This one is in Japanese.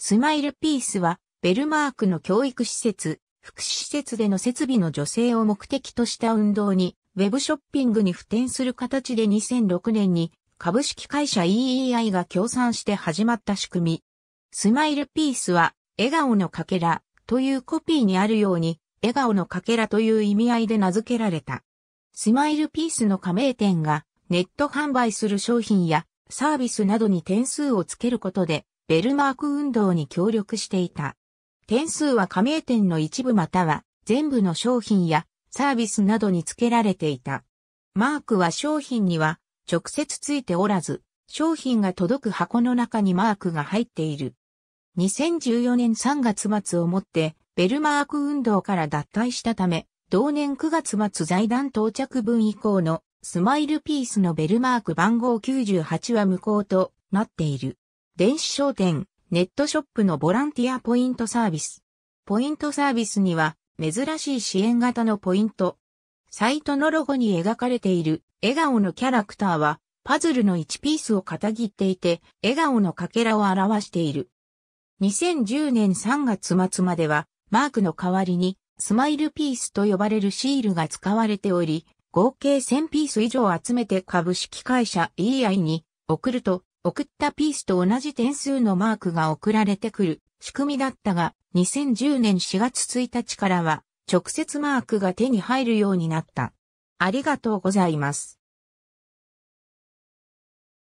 スマイルピースは、ベルマークの教育施設、福祉施設での設備の助成を目的とした運動に、ウェブショッピングに付点する形で2006年に、株式会社 EEI が協賛して始まった仕組み。スマイルピースは、笑顔のかけらというコピーにあるように、笑顔のかけらという意味合いで名付けられた。スマイルピースの加盟店がネット販売する商品やサービスなどに点数をつけることでベルマーク運動に協力していた。点数は加盟店の一部または全部の商品やサービスなどに付けられていた。マークは商品には直接ついておらず、商品が届く箱の中にマークが入っている。2014年3月末をもってベルマーク運動から脱退したため、同年9月末財団到着分以降のスマイルピースのベルマーク番号98は無効となっている。電子商店、ネットショップのボランティアポイントサービス。ポイントサービスには、珍しい支援型のポイント。サイトのロゴに描かれている笑顔のキャラクターは、パズルの1ピースを片切っていて、笑顔のかけらを表している。2010年3月末までは、マークの代わりに、スマイルピースと呼ばれるシールが使われており、合計1000ピース以上集めて株式会社 EI に送ると、送ったピースと同じ点数のマークが送られてくる仕組みだったが、2010年4月1日からは、直接マークが手に入るようになった。ありがとうございます。